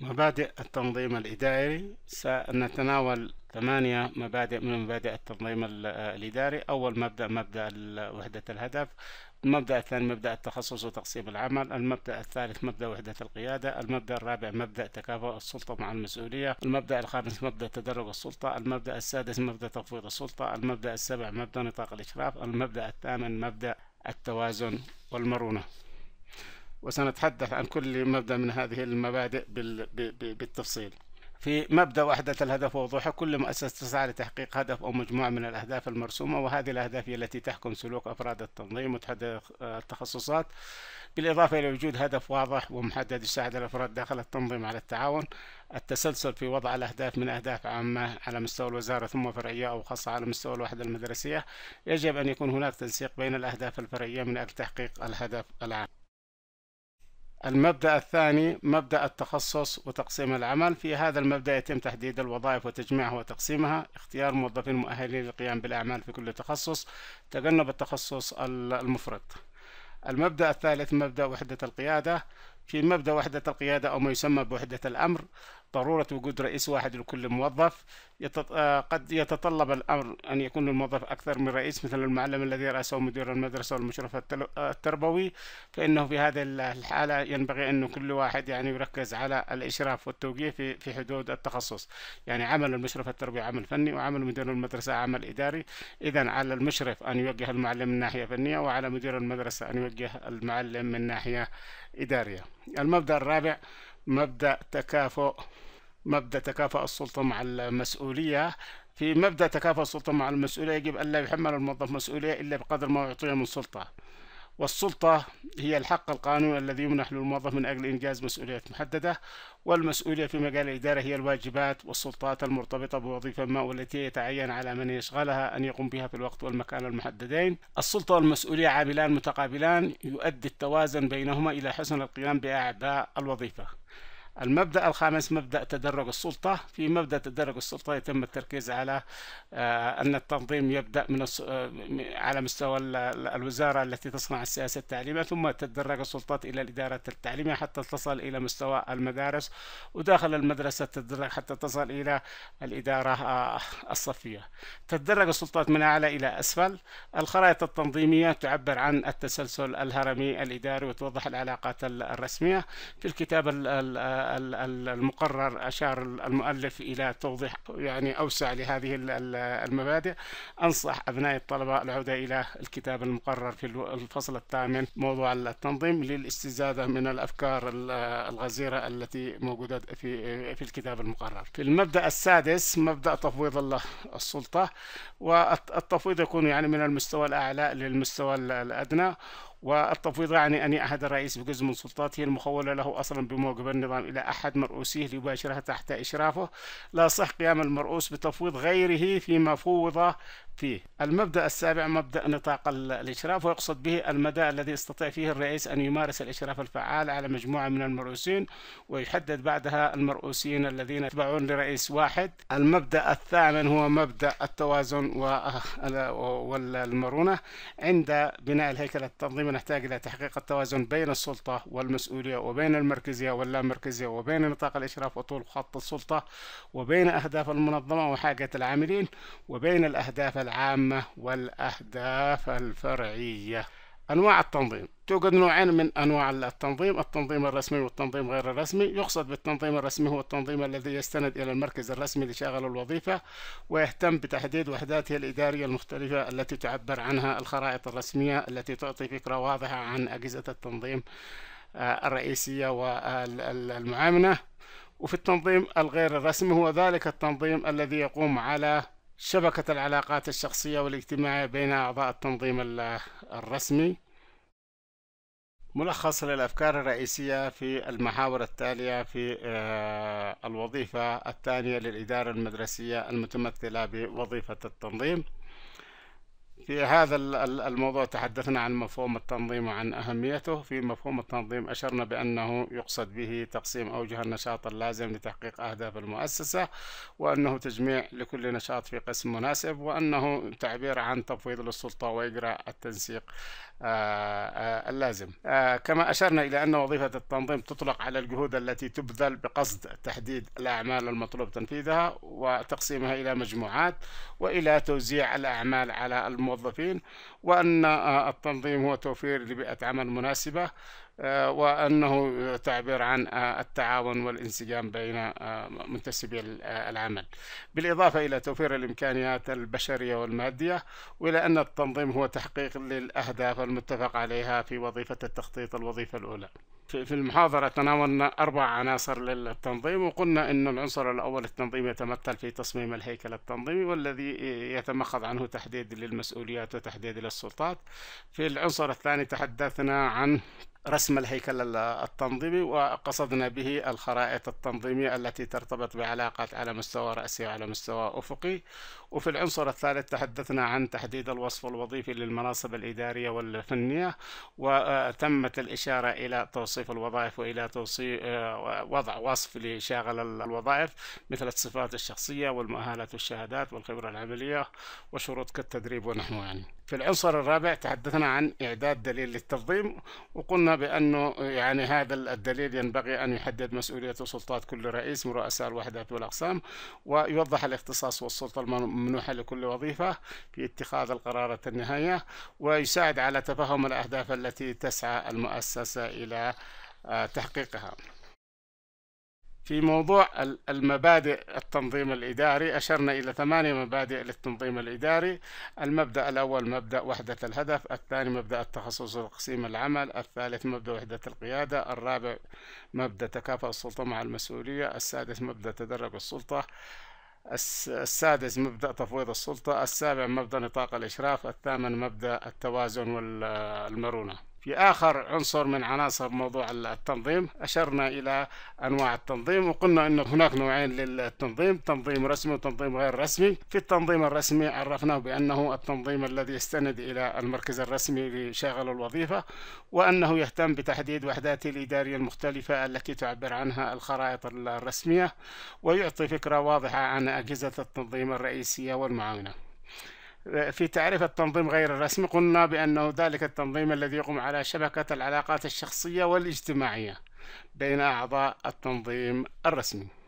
مبادئ التنظيم الإداري سنتناول ثمانية مبادئ من مبادئ التنظيم الإداري أول مبدأ مبدأ وحدة الهدف المبدأ الثاني مبدأ التخصص وتقسيم العمل المبدأ الثالث مبدأ وحدة القيادة المبدأ الرابع مبدأ تكافؤ السلطة مع المسؤولية المبدأ الخامس مبدأ تدرج السلطة المبدأ السادس مبدأ تفويض السلطة المبدأ السابع مبدأ نطاق الإشراف المبدأ الثامن مبدأ التوازن والمرونة وسنتحدث عن كل مبدأ من هذه المبادئ بالتفصيل في مبدأ وحدة الهدف ووضوحه كل مؤسسة تسعى لتحقيق هدف أو مجموعة من الأهداف المرسومة وهذه الأهداف هي التي تحكم سلوك أفراد التنظيم وتحدد آه، التخصصات بالإضافة إلى وجود هدف واضح ومحدد يساعد الأفراد داخل التنظيم على التعاون التسلسل في وضع الأهداف من أهداف عامة على مستوى الوزارة ثم فرعية أو خاصة على مستوى الوحدة المدرسية يجب أن يكون هناك تنسيق بين الأهداف الفرعية من أجل تحقيق الهدف العام المبدأ الثاني مبدأ التخصص وتقسيم العمل في هذا المبدأ يتم تحديد الوظائف وتجميعها وتقسيمها اختيار موظفين مؤهلين للقيام بالأعمال في كل تخصص تجنب التخصص المفرط المبدأ الثالث مبدأ وحدة القيادة في مبدأ وحدة القيادة أو ما يسمى بوحدة الأمر ضرورة وجود رئيس واحد لكل موظف يتط... آه، قد يتطلب الأمر أن يكون الموظف أكثر من رئيس مثل المعلم الذي رأسه مدير المدرسة والمشرف آه، التربوي فإنه في هذه الحالة ينبغي أن كل واحد يعني يركز على الإشراف والتوجيه في في حدود التخصص يعني عمل المشرف التربوي عمل فني وعمل مدير المدرسة عمل إداري إذا على المشرف أن يوجه المعلم من ناحية فنية وعلى مدير المدرسة أن يوجه المعلم من ناحية إدارية المبدأ الرابع مبدأ تكافؤ مبدأ تكافؤ السلطة مع المسؤولية في مبدأ تكافؤ السلطة مع المسؤولية يجب ألا يحمل الموظف مسؤولية إلا بقدر ما يعطيه من سلطة والسلطة هي الحق القانوني الذي يمنح للموظف من أجل إنجاز مسؤوليات محددة والمسؤولية في مجال الإدارة هي الواجبات والسلطات المرتبطة بوظيفة ما والتي يتعين على من يشغلها أن يقوم بها في الوقت والمكان المحددين السلطة والمسؤولية عاملان متقابلان يؤدي التوازن بينهما إلى حسن القيام بأعباء الوظيفة المبدأ الخامس مبدأ تدرج السلطة في مبدأ تدرج السلطة يتم التركيز على آه، أن التنظيم يبدأ من آه، على مستوى الوزارة التي تصنع السياسة التعليمية ثم تتدرج السلطات إلى الإدارة التعليمية حتى تصل إلى مستوى المدارس وداخل المدرسة تتدرج حتى تصل إلى الإدارة آه، الصفية تتدرج السلطات من أعلى إلى أسفل الخرائط التنظيمية تعبر عن التسلسل الهرمي الإداري وتوضح العلاقات الرسمية في الكتاب المقرر أشار المؤلف إلى توضيح يعني أوسع لهذه المبادئ أنصح أبناء الطلبة العودة إلى الكتاب المقرر في الفصل الثامن موضوع التنظيم للاستزادة من الأفكار الغزيرة التي موجودة في في الكتاب المقرر في المبدأ السادس مبدأ تفويض السلطة والتفويض يكون يعني من المستوى الأعلى للمستوى الأدنى والتفويض يعني أن يعهد الرئيس بجزء من سلطاته المخولة له أصلا بموجب النظام إلى أحد مرؤوسيه ليباشرها تحت إشرافه لا صح قيام المرؤوس بتفويض غيره فيما فوض فيه المبدأ السابع مبدأ نطاق الإشراف ويقصد به المدى الذي يستطيع فيه الرئيس أن يمارس الإشراف الفعال على مجموعة من المرؤوسين ويحدد بعدها المرؤوسين الذين يتبعون لرئيس واحد المبدأ الثامن هو مبدأ التوازن والمرونة عند بناء الهيكل التنظيمي نحتاج إلى تحقيق التوازن بين السلطة والمسؤولية وبين المركزية واللامركزية وبين نطاق الإشراف وطول خط السلطة وبين أهداف المنظمة وحاجة العاملين وبين الأهداف العامة والأهداف الفرعية أنواع التنظيم توجد نوعين من أنواع التنظيم التنظيم الرسمي والتنظيم غير الرسمي يقصد بالتنظيم الرسمي هو التنظيم الذي يستند إلى المركز الرسمي لشغل الوظيفة ويهتم بتحديد وحداته الإدارية المختلفة التي تعبر عنها الخرائط الرسمية التي تعطي فكرة واضحة عن أجهزة التنظيم آه، الرئيسية والمعاملة وفي التنظيم الغير الرسمي هو ذلك التنظيم الذي يقوم على شبكة العلاقات الشخصية والاجتماعية بين أعضاء التنظيم الرسمي ملخص للأفكار الرئيسية في المحاور التالية في آه، الوظيفة الثانية للإدارة المدرسية المتمثلة بوظيفة التنظيم في هذا الموضوع تحدثنا عن مفهوم التنظيم وعن أهميته في مفهوم التنظيم أشرنا بأنه يقصد به تقسيم أوجه النشاط اللازم لتحقيق أهداف المؤسسة وأنه تجميع لكل نشاط في قسم مناسب وأنه تعبير عن تفويض للسلطة وإجراء التنسيق آه، آه، اللازم آه، كما أشرنا إلى أن وظيفة التنظيم تطلق على الجهود التي تبذل بقصد تحديد الأعمال المطلوب تنفيذها وتقسيمها إلى مجموعات وإلى توزيع الأعمال على الموظفين الموظفين وأن آه، التنظيم هو توفير لبيئة عمل مناسبة آه، وأنه تعبير عن آه، التعاون والانسجام بين منتسبي العمل بالإضافة إلى توفير الإمكانيات البشرية والمادية وإلى أن التنظيم هو تحقيق للأهداف المتفق عليها في وظيفة التخطيط الوظيفة الأولى في المحاضرة تناولنا أربع عناصر للتنظيم وقلنا أن العنصر الأول التنظيم يتمثل في تصميم الهيكل التنظيمي والذي يتمخض عنه تحديد للمسؤوليات وتحديد للسلطات في العنصر الثاني تحدثنا عن رسم الهيكل التنظيمي وقصدنا به الخرائط التنظيمية التي ترتبط بعلاقات على مستوى رأسي وعلى مستوى أفقي وفي العنصر الثالث تحدثنا عن تحديد الوصف الوظيفي للمناصب الإدارية والفنية وتمت الإشارة إلى توصيف الوظائف وإلى توصيف آه، وضع وصف لشاغل الوظائف مثل الصفات الشخصية والمؤهلات والشهادات والخبرة العملية وشروط كالتدريب ونحو يعني. في العنصر الرابع تحدثنا عن إعداد دليل للتنظيم وقلنا بأنه يعني هذا الدليل ينبغي أن يحدد مسؤولية وسلطات كل رئيس من رؤساء الوحدات والأقسام ويوضح الاختصاص والسلطة الممنوحة لكل وظيفة في اتخاذ القرارات النهائية ويساعد على تفهم الأهداف التي تسعى المؤسسة إلى تحقيقها في موضوع المبادئ التنظيم الإداري أشرنا إلى ثمانية مبادئ للتنظيم الإداري المبدأ الأول مبدأ وحدة الهدف الثاني مبدأ التخصص وتقسيم العمل الثالث مبدأ وحدة القيادة الرابع مبدأ تكافؤ السلطة مع المسؤولية السادس مبدأ تدرج السلطة السادس مبدأ تفويض السلطة السابع مبدأ نطاق الإشراف الثامن مبدأ التوازن والمرونة في آخر عنصر من عناصر موضوع التنظيم أشرنا إلى أنواع التنظيم وقلنا أن هناك نوعين للتنظيم تنظيم رسمي وتنظيم غير رسمي في التنظيم الرسمي عرفناه بأنه التنظيم الذي يستند إلى المركز الرسمي لشغل الوظيفة وأنه يهتم بتحديد وحدات الإدارية المختلفة التي تعبر عنها الخرائط الرسمية ويعطي فكرة واضحة عن أجهزة التنظيم الرئيسية والمعاونة في تعريف التنظيم غير الرسمي قلنا بأنه ذلك التنظيم الذي يقوم على شبكة العلاقات الشخصية والاجتماعية بين أعضاء التنظيم الرسمي